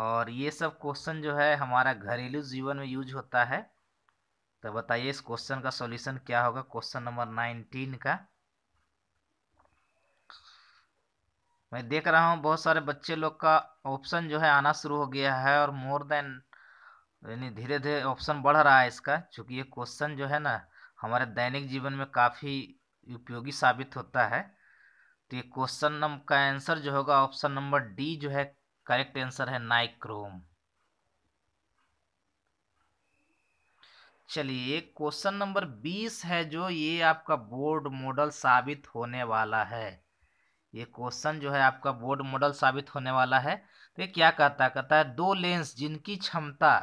और ये सब क्वेश्चन जो है हमारा घरेलू जीवन में यूज होता है तो बताइए इस क्वेश्चन का सॉल्यूशन क्या होगा क्वेश्चन नंबर नाइनटीन का मैं देख रहा हूँ बहुत सारे बच्चे लोग का ऑप्शन जो है आना शुरू हो गया है और मोर देन यानी धीरे धीरे ऑप्शन बढ़ रहा है इसका चूंकि ये क्वेश्चन जो है ना हमारे दैनिक जीवन में काफ़ी उपयोगी साबित होता है तो ये क्वेश्चन नंबर का आंसर जो होगा ऑप्शन नंबर डी जो है करेक्ट आंसर है नाइक्रोम चलिए क्वेश्चन नंबर बीस है जो ये आपका बोर्ड मॉडल साबित होने वाला है ये क्वेश्चन जो है आपका बोर्ड मॉडल साबित होने वाला है तो ये क्या कहता है कहता है दो लेंस जिनकी क्षमता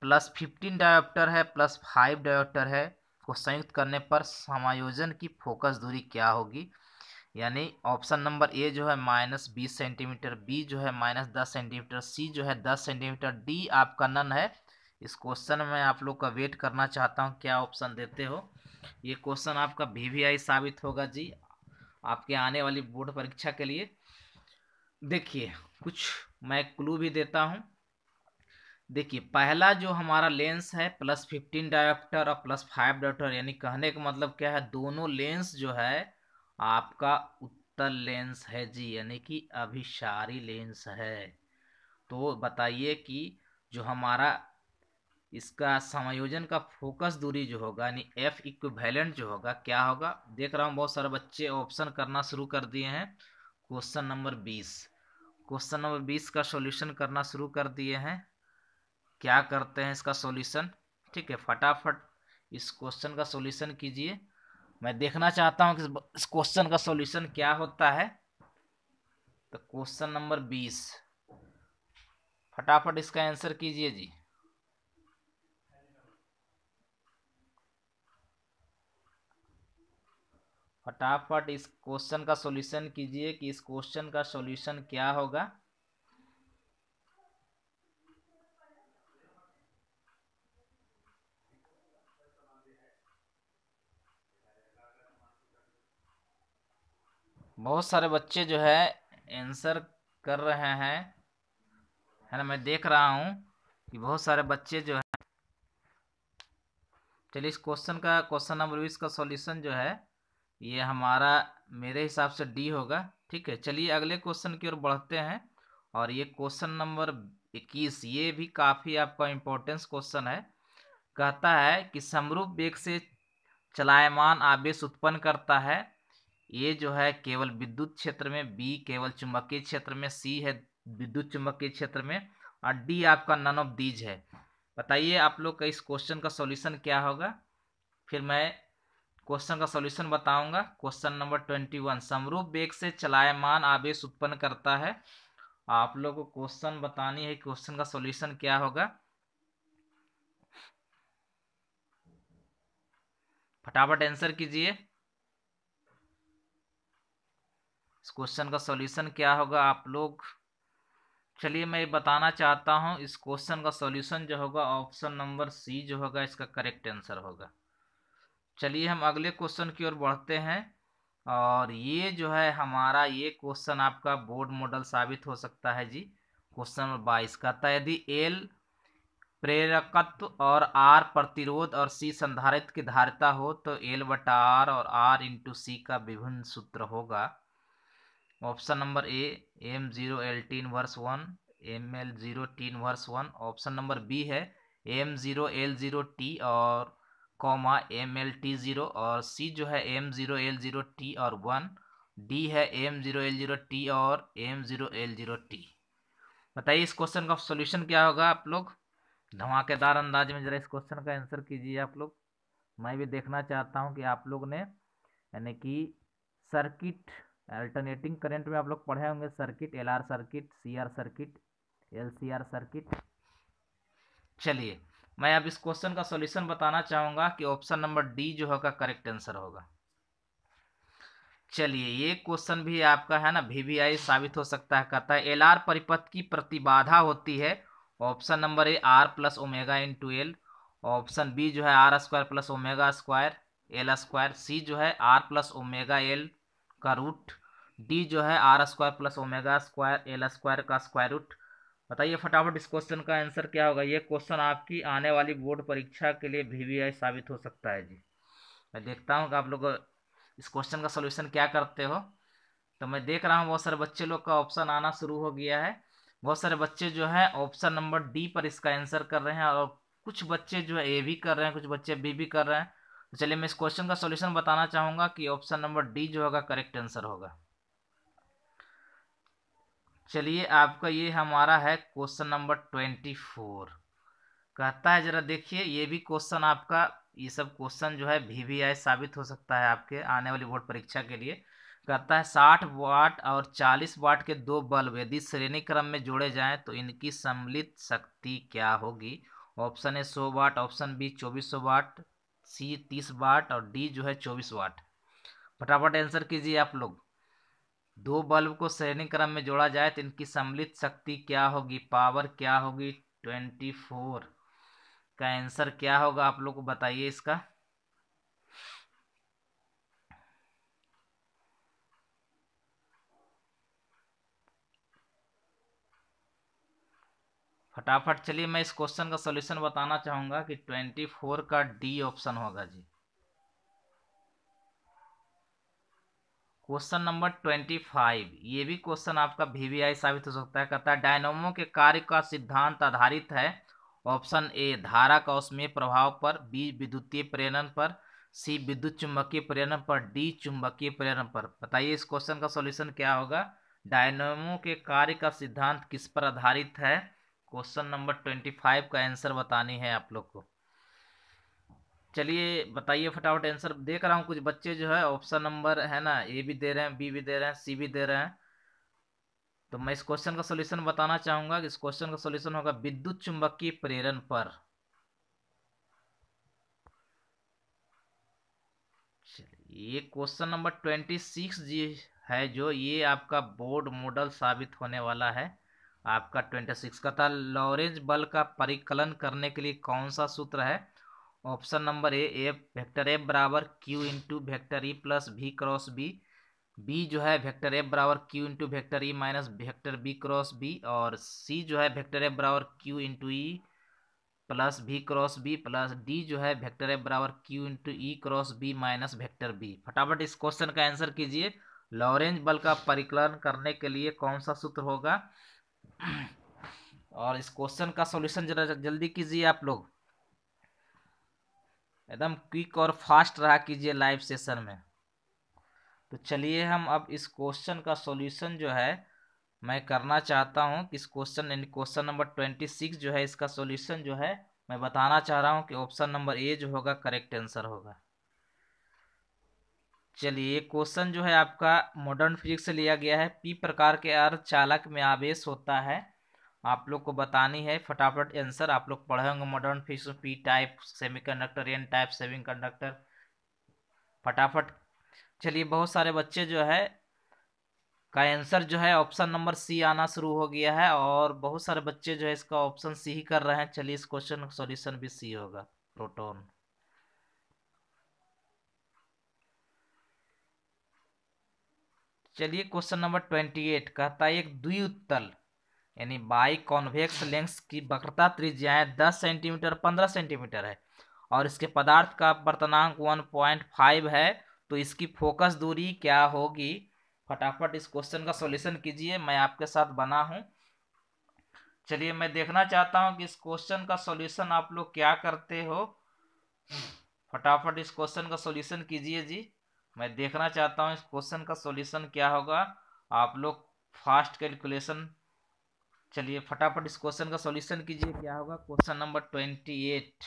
प्लस फिफ्टीन डायोप्टर है प्लस फाइव डायोप्टर है को संयुक्त करने पर समायोजन की फोकस दूरी क्या होगी यानी ऑप्शन नंबर ए जो है माइनस बीस सेंटीमीटर बी जो है माइनस दस सेंटीमीटर सी जो है दस सेंटीमीटर डी आपका नन है इस क्वेश्चन में आप लोग का वेट करना चाहता हूँ क्या ऑप्शन देते हो ये क्वेश्चन आपका वी वी आई साबित होगा जी आपके आने वाली बोर्ड परीक्षा के लिए देखिए कुछ मैं क्लू भी देता हूँ देखिए पहला जो हमारा लेंस है प्लस फिफ्टीन डायोप्टर और प्लस फाइव डायोप्टर यानी कहने का मतलब क्या है दोनों लेंस जो है आपका उत्तर लेंस है जी यानी कि अभिशारी लेंस है तो बताइए कि जो हमारा इसका समायोजन का फोकस दूरी जो होगा यानी एफ इक्वेलेंट जो होगा क्या होगा देख रहा हूँ बहुत सारे बच्चे ऑप्शन करना शुरू कर दिए हैं क्वेश्चन नंबर बीस क्वेश्चन नंबर बीस का सॉल्यूशन करना शुरू कर दिए हैं क्या करते हैं इसका सॉल्यूशन ठीक है फटाफट इस क्वेश्चन का सॉल्यूशन कीजिए मैं देखना चाहता हूँ कि इस क्वेश्चन का सॉल्यूशन क्या होता है तो क्वेश्चन नंबर बीस फटाफट इसका आंसर कीजिए जी फटाफट इस क्वेश्चन का सॉल्यूशन कीजिए कि इस क्वेश्चन का सॉल्यूशन क्या होगा बहुत सारे बच्चे जो है आंसर कर रहे हैं है ना मैं देख रहा हूँ कि बहुत सारे बच्चे जो है चलिए इस क्वेश्चन का क्वेश्चन नंबर बीस का सॉल्यूशन जो है ये हमारा मेरे हिसाब से डी होगा ठीक है चलिए अगले क्वेश्चन की ओर बढ़ते हैं और ये क्वेश्चन नंबर इक्कीस ये भी काफ़ी आपका इम्पोर्टेंस क्वेश्चन है कहता है कि समरूप वेग से चलायमान आवेश उत्पन्न करता है ए जो है केवल विद्युत क्षेत्र में बी केवल चुंबकीय क्षेत्र में सी है विद्युत चुंबकीय क्षेत्र में और डी आपका नन ऑफ दीज है बताइए आप लोग का इस क्वेश्चन का सॉल्यूशन क्या होगा फिर मैं क्वेश्चन का सॉल्यूशन बताऊंगा क्वेश्चन नंबर ट्वेंटी वन समरूप बेग से चलायमान आवेश उत्पन्न करता है आप लोग को क्वेश्चन बतानी है क्वेश्चन का सॉल्यूशन क्या होगा फटाफट आंसर कीजिए इस क्वेश्चन का सॉल्यूशन क्या होगा आप लोग चलिए मैं बताना चाहता हूँ इस क्वेश्चन का सॉल्यूशन जो होगा ऑप्शन नंबर सी जो होगा इसका करेक्ट आंसर होगा चलिए हम अगले क्वेश्चन की ओर बढ़ते हैं और ये जो है हमारा ये क्वेश्चन आपका बोर्ड मॉडल साबित हो सकता है जी क्वेश्चन नंबर बाईस का था यदि एल प्रेरकत्व और आर प्रतिरोध और सी संधारित की धारिता हो तो एल बटा आर और आर इंटू सी का विभिन्न सूत्र होगा option number A M zero L T inverse one M L zero T inverse one option number B है M zero L zero T और comma M L T zero और C जो है M zero L zero T और one D है M zero L zero T और M zero L zero T बताइए इस क्वेश्चन का सोल्यूशन क्या होगा आप लोग धमाकेदार अंदाज में ज़रा इस क्वेश्चन का आंसर कीजिए आप लोग मैं भी देखना चाहता हूँ कि आप लोग ने यानी कि सर्किट अल्टरनेटिंग करंट में आप लोग पढ़े होंगे circuit L R circuit C R circuit L C R circuit चलिए मैं अब इस क्वेश्चन का सॉल्यूशन बताना चाहूँगा कि ऑप्शन नंबर डी जो होगा करेक्ट आंसर होगा चलिए ये क्वेश्चन भी आपका है ना आई साबित हो सकता है कहता है एल आर परिपथ की प्रतिबाधा होती है option number A R plus omega into L option B जो है R square plus omega square L square C जो है आर प्लस ओमेगा एल का रूट डी जो है R square plus omega square L square का square root बताइए फटाफट इस क्वेश्चन का आंसर क्या होगा ये क्वेश्चन आपकी आने वाली बोर्ड परीक्षा के लिए वी साबित हो सकता है जी मैं देखता हूँ कि आप लोग इस क्वेश्चन का सोल्यूशन क्या करते हो तो मैं देख रहा हूँ बहुत सारे बच्चे लोग का ऑप्शन आना शुरू हो गया है बहुत सारे बच्चे जो हैं ऑप्शन नंबर डी पर इसका आंसर कर रहे हैं और कुछ बच्चे जो है ए भी कर रहे हैं कुछ बच्चे बी भी कर रहे हैं तो चलिए मैं इस क्वेश्चन का सोल्यूशन बताना चाहूँगा कि ऑप्शन नंबर डी जो होगा करेक्ट आंसर होगा चलिए आपका ये हमारा है क्वेश्चन नंबर ट्वेंटी फोर कहता है ज़रा देखिए ये भी क्वेश्चन आपका ये सब क्वेश्चन जो है वी वी आई साबित हो सकता है आपके आने वाली बोर्ड परीक्षा के लिए कहता है साठ वाट और चालीस वाट के दो बल्ब यदि श्रेणी क्रम में जोड़े जाएं तो इनकी सम्मिलित शक्ति क्या होगी ऑप्शन ए सौ वाट ऑप्शन बी चौबीस सौ वाट सी तीस वाट और डी जो है चौबीस वाट फटाफट आंसर कीजिए आप लोग दो बल्ब को श्रेणी क्रम में जोड़ा जाए तो इनकी सम्मिलित शक्ति क्या होगी पावर क्या होगी ट्वेंटी फोर का आंसर क्या होगा आप लोग को बताइए इसका फटाफट चलिए मैं इस क्वेश्चन का सॉल्यूशन बताना चाहूँगा कि ट्वेंटी फोर का डी ऑप्शन होगा जी क्वेश्चन नंबर ट्वेंटी फाइव ये भी क्वेश्चन आपका वी साबित हो सकता है कहता है डायनोमो के कार्य का सिद्धांत आधारित है ऑप्शन ए धारा का उसमें प्रभाव पर बी विद्युतीय प्रेरण पर सी विद्युत चुंबकीय प्रेरण पर डी चुंबकीय प्रेरण पर बताइए इस क्वेश्चन का सॉल्यूशन क्या होगा डायनोमो के कार्य का सिद्धांत किस पर आधारित है क्वेश्चन नंबर ट्वेंटी फाइव का आंसर बतानी है आप लोग को चलिए बताइए फटाफट आंसर देख रहा हूँ कुछ बच्चे जो है ऑप्शन नंबर है ना ए भी दे रहे हैं बी भी दे रहे हैं सी भी दे रहे हैं तो मैं इस क्वेश्चन का सोल्यूशन बताना चाहूंगा कि इस क्वेश्चन का सोल्यूशन होगा विद्युत की प्रेरण पर ये क्वेश्चन नंबर ट्वेंटी सिक्स जी है जो ये आपका बोर्ड मॉडल साबित होने वाला है आपका ट्वेंटी सिक्स का था लॉरेंज बल का परिकलन करने के लिए कौन सा सूत्र है option number A F vector F बराबर Q into vector E plus V cross B B जो है वेक्टर एफ बराबर Q into vector E minus vector B cross B और सी जो है वेक्टर एफ बराबर Q into E plus V cross B plus D जो है vector F बराबर Q into E cross B minus vector B फटाफट इस question का आंसर कीजिए लॉरेंज बल का परिकलन करने के लिए कौन सा सूत्र होगा [CLEARS THROAT] और इस क्वेश्चन का सॉल्यूशन जरा जल्दी कीजिए आप लोग एकदम क्विक और फास्ट रहा कीजिए लाइव सेशन में तो चलिए हम अब इस क्वेश्चन का सॉल्यूशन जो है मैं करना चाहता हूँ कि इस क्वेश्चन यानी क्वेश्चन नंबर ट्वेंटी सिक्स जो है इसका सॉल्यूशन जो है मैं बताना चाह रहा हूँ कि ऑप्शन नंबर ए जो होगा करेक्ट आंसर होगा चलिए ये क्वेश्चन जो है आपका मॉडर्न फिजिक्स से लिया गया है पी प्रकार के अर्ध चालक में आवेश होता है आप लोग को बतानी है फटाफट आंसर आप लोग पढ़े होंगे modern physics P type semiconductor N type semiconductor फटाफट चलिए बहुत सारे बच्चे जो है का आंसर जो है ऑप्शन नंबर सी आना शुरू हो गया है और बहुत सारे बच्चे जो है इसका ऑप्शन सी ही कर रहे हैं चलिए इस क्वेश्चन का सॉल्यूशन भी सी होगा प्रोटोन चलिए क्वेश्चन नंबर ट्वेंटी एट कहता है एक उत्तल यानी बाई कॉन्वेक्स लेंस की वक्रता त्रिज्याएँ दस सेंटीमीटर पंद्रह सेंटीमीटर है और इसके पदार्थ का वर्तनांक वन पॉइंट फाइव है तो इसकी फोकस दूरी क्या होगी फटाफट इस क्वेश्चन का सॉल्यूशन कीजिए मैं आपके साथ बना हूँ चलिए मैं देखना चाहता हूँ कि इस क्वेश्चन का सॉल्यूशन आप लोग क्या करते हो फटाफट इस क्वेश्चन का सोल्यूशन कीजिए जी मैं देखना चाहता हूँ इस क्वेश्चन का सोल्यूशन क्या होगा आप लोग फास्ट कैलकुलेशन चलिए फटाफट इस क्वेश्चन का सॉल्यूशन कीजिए क्या होगा question number twenty eight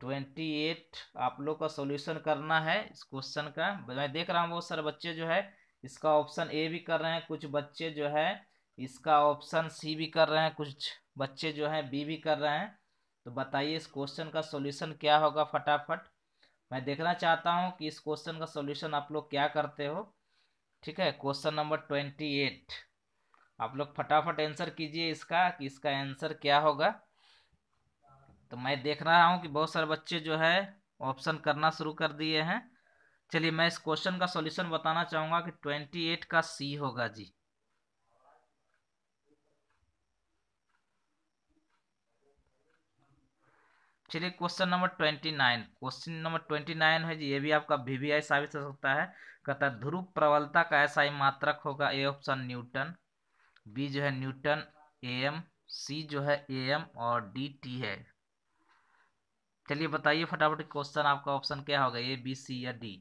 twenty eight आप लोग का सॉल्यूशन करना है इस क्वेश्चन का मैं देख रहा हूँ बहुत सारे बच्चे जो है इसका ऑप्शन ए भी कर रहे हैं कुछ बच्चे जो है इसका ऑप्शन सी भी कर रहे हैं कुछ बच्चे जो हैं बी भी कर रहे हैं तो बताइए इस क्वेश्चन का सोल्यूशन क्या होगा फटाफट मैं देखना चाहता हूँ कि इस क्वेश्चन का सोल्यूशन आप लोग क्या करते हो ठीक है क्वेश्चन नंबर ट्वेंटी एट आप लोग फटाफट आंसर कीजिए इसका कि इसका आंसर क्या होगा तो मैं देख रहा हूँ कि बहुत सारे बच्चे जो है ऑप्शन करना शुरू कर दिए हैं चलिए मैं इस क्वेश्चन का सॉल्यूशन बताना चाहूँगा कि ट्वेंटी एट का सी होगा जी चलिए question number twenty nine question number twenty nine है जी ये भी आपका वी वी आई साबित हो सकता है कहता है ध्रुव प्रबलता का ऐसा ही मात्रक होगा ए ऑप्शन न्यूटन बी जो है न्यूटन ए एम सी जो है ए एम और डी टी है चलिए बताइए फटाफट क्वेश्चन आपका ऑप्शन क्या होगा ए बी सी या डी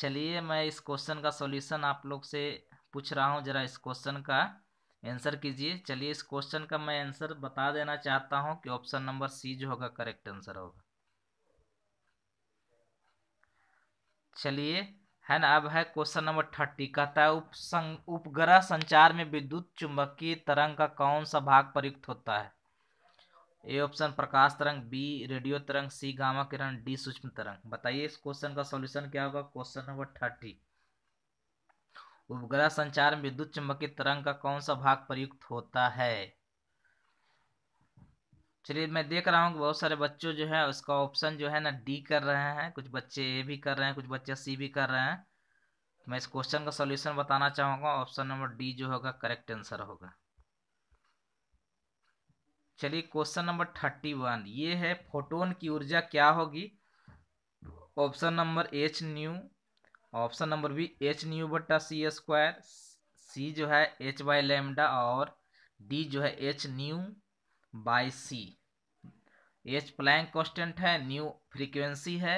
चलिए मैं इस क्वेश्चन का सॉल्यूशन आप लोग से पूछ रहा हूँ ज़रा इस क्वेश्चन का आंसर कीजिए चलिए इस क्वेश्चन का मैं आंसर बता देना चाहता हूँ कि ऑप्शन नंबर सी जो होगा करेक्ट आंसर होगा चलिए है ना अब है क्वेश्चन नंबर थर्टी कहता है उप उपग्रह संचार में विद्युत चुंबकीय तरंग का कौन सा भाग प्रयुक्त होता है ए ऑप्शन प्रकाश तरंग बी रेडियो तरंग सी गामा किरण डी सूक्ष्म तरंग बताइए इस क्वेश्चन का सॉल्यूशन क्या होगा क्वेश्चन नंबर थर्टी उपग्रह संचार में विद्युत चुंबकीय तरंग का कौन सा भाग प्रयुक्त होता है चलिए मैं देख रहा हूँ कि बहुत सारे बच्चों जो है उसका ऑप्शन जो है ना डी कर रहे हैं कुछ बच्चे ए भी कर रहे हैं कुछ बच्चे सी भी कर रहे हैं तो मैं इस क्वेश्चन का सोल्यूशन बताना चाहूँगा ऑप्शन नंबर डी जो होगा करेक्ट आंसर होगा चलिए क्वेश्चन नंबर थर्टी वन ये है फोटोन की ऊर्जा क्या होगी option number H nu option number B H nu बट्टा सी स्क्वायर सी जो है एच बाय लेमडा और डी जो है H nu by C H Planck constant है न्यू फ्रीक्वेंसी है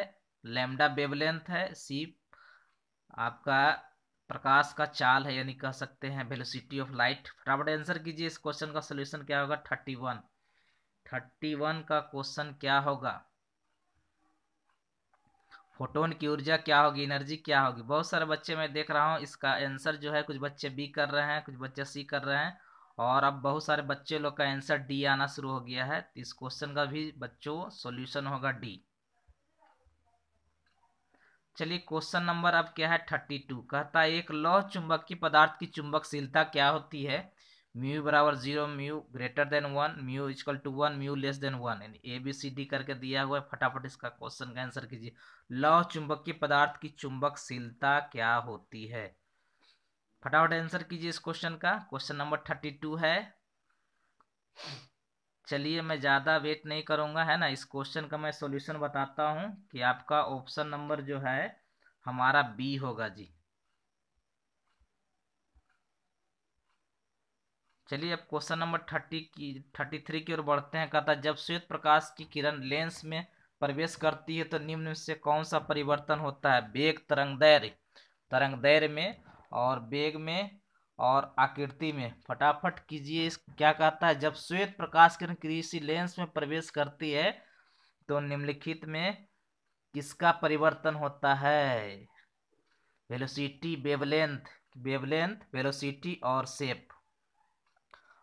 लेमडा वेवलेंथ है सी आपका प्रकाश का चाल है यानी कह सकते हैं वेलोसिटी ऑफ लाइट फटाफट आंसर कीजिए इस क्वेश्चन का सोल्यूशन क्या होगा थर्टी वन थर्टी वन का क्वेश्चन क्या होगा फोटोन की ऊर्जा क्या होगी एनर्जी क्या होगी बहुत सारे बच्चे मैं देख रहा हूँ इसका आंसर जो है कुछ बच्चे बी कर रहे हैं कुछ बच्चे सी कर रहे हैं और अब बहुत सारे बच्चे लोग का आंसर डी आना शुरू हो गया है इस क्वेश्चन का भी बच्चों सॉल्यूशन होगा डी चलिए क्वेश्चन नंबर अब क्या है थर्टी टू कहता है एक लौह की पदार्थ की चुंबकशीलता क्या होती है म्यू बराबर zero mu greater than one mu equal to one mu less than one यानी ए बी सी डी करके दिया हुआ है फटाफट इसका क्वेश्चन का आंसर कीजिए लौह की पदार्थ की चुंबकशीलता क्या होती है फटाफट आंसर कीजिए इस क्वेश्चन का क्वेश्चन नंबर थर्टी टू है चलिए मैं ज़्यादा वेट नहीं करूँगा है ना इस क्वेश्चन का मैं सॉल्यूशन बताता हूँ कि आपका ऑप्शन नंबर जो है हमारा बी होगा जी चलिए अब क्वेश्चन नंबर थर्टी की थर्टी थ्री की ओर बढ़ते हैं कहता जब श्वेत प्रकाश की किरण लेंस में प्रवेश करती है तो निम्न से कौन सा परिवर्तन होता है बेग तरंग दैर्य तरंग दैर्य में और बेग में और आकृति में फटाफट कीजिए इस क्या कहता है जब श्वेत प्रकाश किरण कृषि लेंस में प्रवेश करती है तो निम्नलिखित में किसका परिवर्तन होता है वेलोसिटी वेवलेंथ वेवलेंथ वेलोसिटी और सेप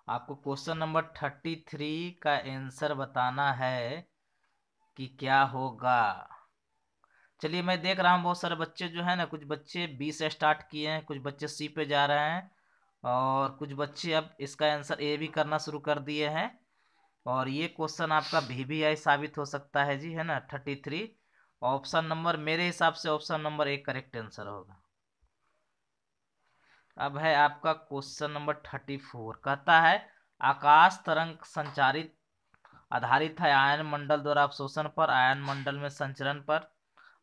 आपको क्वेश्चन नंबर थर्टी थ्री का आंसर बताना है कि क्या होगा चलिए मैं देख रहा हूँ बहुत सारे बच्चे जो है ना कुछ बच्चे बी से स्टार्ट किए हैं कुछ बच्चे सी पे जा रहे हैं और कुछ बच्चे अब इसका आंसर ए भी करना शुरू कर दिए हैं और ये क्वेश्चन आपका भी भी आई साबित हो सकता है जी है ना थर्टी थ्री ऑप्शन नंबर मेरे हिसाब से ऑप्शन नंबर एक करेक्ट आंसर होगा अब है आपका क्वेश्चन नंबर थर्टी फोर कहता है आकाश तरंग संचारित आधारित है आयन मंडल द्वारा अवशोषण पर आयन मंडल में संचरण पर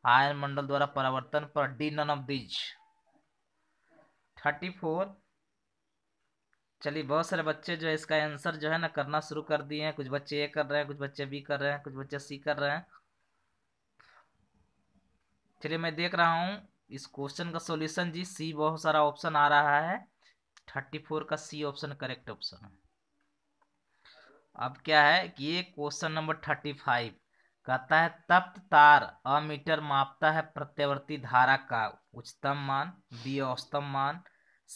आयन मंडल द्वारा परावर्तन पर D none of these thirty four चलिए बहुत सारे बच्चे जो है इसका आंसर जो है ना करना शुरू कर दिए हैं कुछ बच्चे ए कर रहे हैं कुछ बच्चे बी कर रहे हैं कुछ बच्चे सी कर रहे हैं चलिए मैं देख रहा हूँ इस क्वेश्चन का सॉल्यूशन जी सी बहुत सारा ऑप्शन आ रहा है थर्टी फोर का सी ऑप्शन करेक्ट ऑप्शन है अब क्या है कि ये क्वेश्चन नंबर थर्टी फाइव कहता है तप्त तार अमीटर मापता है प्रत्यवर्ती धारा का उच्चतम मान बी औसतम मान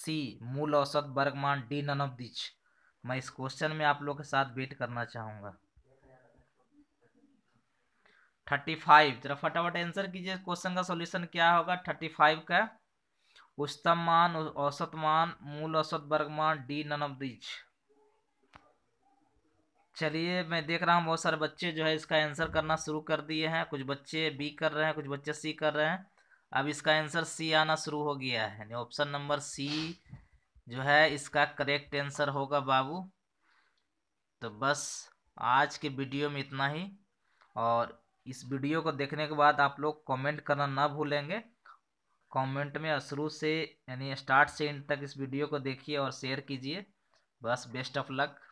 सी मूल औसत वर्ग मान डी नन ऑफ दिच मैं इस क्वेश्चन में आप लोगों के साथ वेट करना चाहूंगा थर्टी फाइव जरा फटाफट आंसर कीजिए क्वेश्चन का सॉल्यूशन क्या होगा थर्टी फाइव का उच्चतम मान औसत मान मूल औसत वर्ग मान डी नन ऑफ दिच चलिए मैं देख रहा हूँ बहुत सारे बच्चे जो है इसका आंसर करना शुरू कर दिए हैं कुछ बच्चे बी कर रहे हैं कुछ बच्चे सी कर रहे हैं अब इसका आंसर सी आना शुरू हो गया है ऑप्शन नंबर सी जो है इसका करेक्ट आंसर होगा बाबू तो बस आज के वीडियो में इतना ही और इस वीडियो को देखने के बाद आप लोग कमेंट करना ना भूलेंगे कमेंट में शुरू से यानी स्टार्ट से इंड तक इस वीडियो को देखिए और शेयर कीजिए बस बेस्ट ऑफ लक